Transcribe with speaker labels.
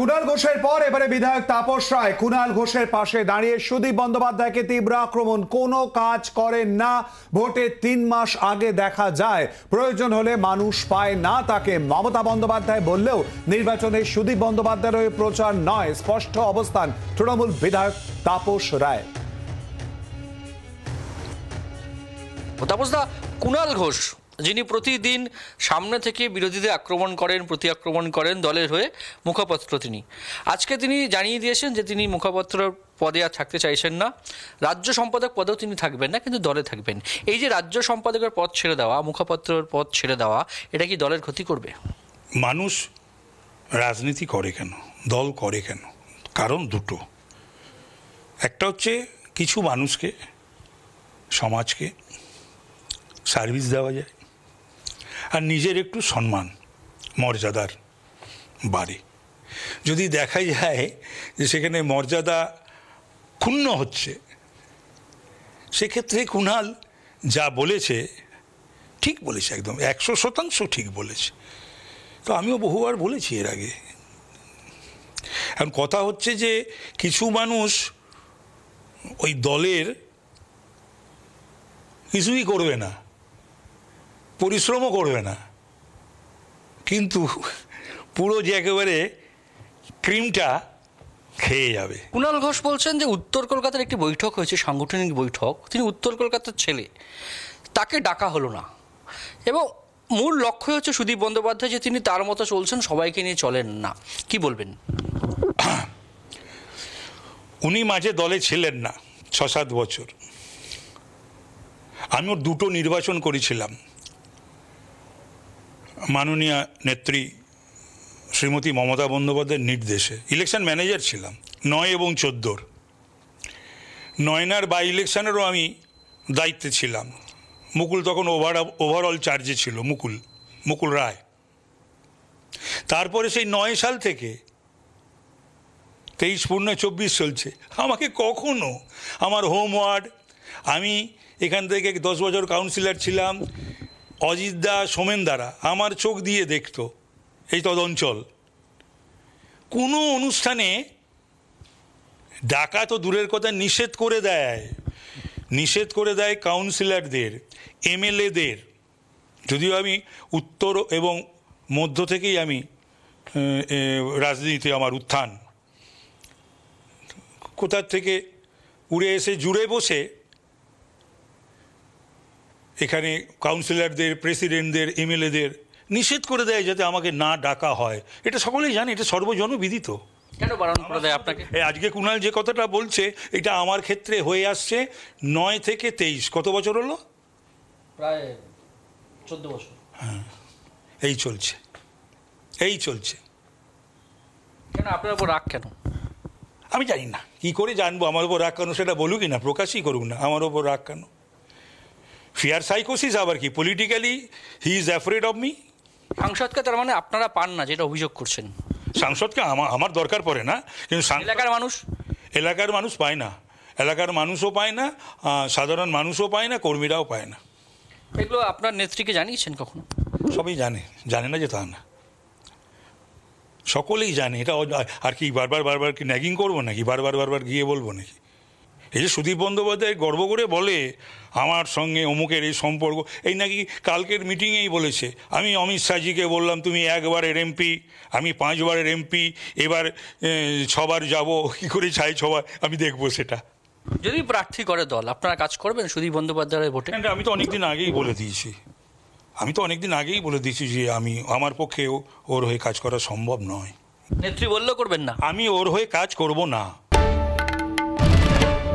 Speaker 1: কুণাল ঘোষের পর এবারে বিধায়ক তাপস রায় কুণাল ঘোষের পাশে দাঁড়িয়ে সুদীপ বন্দ্যোপাধ্যায়কে তীব্র আক্রমণ কোনো কাজ করেন না ভোটে তিন মাস আগে দেখা যায় প্রয়োজন হলে মানুষ পায় না তাকে মমতা বন্দ্যোপাধ্যায় বললেও নির্বাচনে সুদীপ বন্দ্যোপাধ্যায়ের প্রচার নয় স্পষ্ট অবস্থান তৃণমূল বিধায়ক তাপস রায়
Speaker 2: তাপস দা কুণাল ঘোষ যিনি প্রতিদিন সামনে থেকে বিরোধীদের আক্রমণ করেন প্রতি আক্রমণ করেন দলের হয়ে মুখপাত্র তিনি আজকে তিনি জানিয়ে দিয়েছেন যে তিনি মুখপাত্র পদে আর থাকতে চাইছেন না রাজ্য সম্পাদক পদেও তিনি থাকবেন না কিন্তু দলে থাকবেন এই যে রাজ্য সম্পাদকের পদ ছেড়ে দেওয়া মুখপাত্রের পদ
Speaker 1: ছেড়ে দেওয়া এটা কি দলের ক্ষতি করবে মানুষ রাজনীতি করে কেন দল করে কেন কারণ দুটো একটা হচ্ছে কিছু মানুষকে সমাজকে সার্ভিস দেওয়া যায় আর নিজের একটু সম্মান মর্যাদার বাড়ে যদি দেখা যায় যে সেখানে মর্যাদা ক্ষুণ্ণ হচ্ছে সেক্ষেত্রে কুণাল যা বলেছে ঠিক বলেছে একদম একশো শতাংশ ঠিক বলেছে তো আমিও বহুবার বলেছি এর আগে এখন কথা হচ্ছে যে কিছু মানুষ ওই দলের কিছুই করবে না পরিশ্রমও করবে না কিন্তু পুরো যে একেবারে
Speaker 2: ক্রিমটা খেয়ে যাবে কুণাল ঘোষ বলছেন যে উত্তর কলকাতার একটি বৈঠক হয়েছে সাংগঠনিক বৈঠক তিনি উত্তর কলকাতার ছেলে তাকে ডাকা হলো না এবং মূল লক্ষ্য হচ্ছে সুদীপ বন্দ্যোপাধ্যায় যে তিনি তার মতো চলছেন সবাইকে নিয়ে চলেন না কি বলবেন
Speaker 1: উনি মাঝে দলে ছিলেন না ছ সাত বছর আমি ওর দুটো নির্বাচন করেছিলাম মাননীয় নেত্রী শ্রীমতী মমতা বন্দ্যোপাধ্যায়ের নির্দেশে ইলেকশন ম্যানেজার ছিলাম নয় এবং চোদ্দোর নয়নার বাই ইলেকশনেরও আমি দায়িত্বে ছিলাম মুকুল তখন ওভার ওভারঅল চার্জে ছিল মুকুল মুকুল রায় তারপরে সেই নয় সাল থেকে তেইশ পূর্ণ চব্বিশ চলছে আমাকে কখনো আমার হোমওয়ার্ড আমি এখান থেকে দশ বছর কাউন্সিলর ছিলাম সোমেন দ্বারা আমার চোখ দিয়ে দেখত এই তদঞ্চল কোনো অনুষ্ঠানে ডাকা তো দূরের কথা নিষেধ করে দেয় নিষেধ করে দেয় কাউন্সিলরদের এমএলএদের যদিও আমি উত্তর এবং মধ্য থেকেই আমি রাজনীতিতে আমার উত্থান কোথার থেকে উড়ে এসে জুড়ে বসে এখানে কাউন্সিলরদের প্রেসিডেন্টদের এমএলএদের নিষেধ করে দেয় যাতে আমাকে না ডাকা হয় এটা সকলেই জানে এটা সর্বজনবিদিত কেন বারণ করে দেয় আপনাকে আজকে কুণাল যে কথাটা বলছে এটা আমার ক্ষেত্রে হয়ে আসছে নয় থেকে তেইশ কত বছর হলো
Speaker 2: প্রায় চোদ্দ বছর হ্যাঁ
Speaker 1: এই চলছে এই চলছে কেন আপনার উপর রাগ কেন আমি জানি না কি করে জানবো আমার উপর রাগ কেন সেটা বলুক না প্রকাশই করুক না আমার উপর রাগ কেন ফিয়ার সাইকোসিস আবার কি politically he is afraid of me সাংসদকে তার মানে আপনারা পান না যেটা অভিযোগ করছেন সাংসদকে আমার দরকার পড়ে না কিন্তু এলাকার মানুষ এলাকার মানুষ পায় না এলাকার মানুষও পায় না সাধারণ মানুষও পায় না কর্মীরাও পায় না
Speaker 2: এগুলো আপনার নেত্রীকে জানিয়েছেন কখনো
Speaker 1: সবই জানে জানে না যে তা না সকলেই জানে এটা আর কি বারবার বারবার কি ন্যাগিং করবো নাকি বারবার বারবার গিয়ে বলবো নাকি এই যে সুদীপ বন্দ্যোপাধ্যায় গর্ব করে বলে আমার সঙ্গে অমুকের এই সম্পর্ক এই নাকি কালকের মিটিংয়েই বলেছে আমি অমিত শাহজিকে বললাম তুমি একবারের এমপি আমি পাঁচবারের এমপি এবার ছবার যাব কি করে চাই ছবার আমি দেখব সেটা যদি প্রার্থী করে দল আপনারা কাজ করবেন সুদীপ বন্দ্যোপাধ্যায়ের ভোটে হ্যাঁ, আমি তো অনেকদিন আগেই বলে দিয়েছি আমি তো অনেকদিন আগেই বলে দিয়েছি যে আমি আমার পক্ষেও ওর হয়ে কাজ করা সম্ভব নয় নেত্রী বললেও করবেন না আমি ওর হয়ে কাজ করব না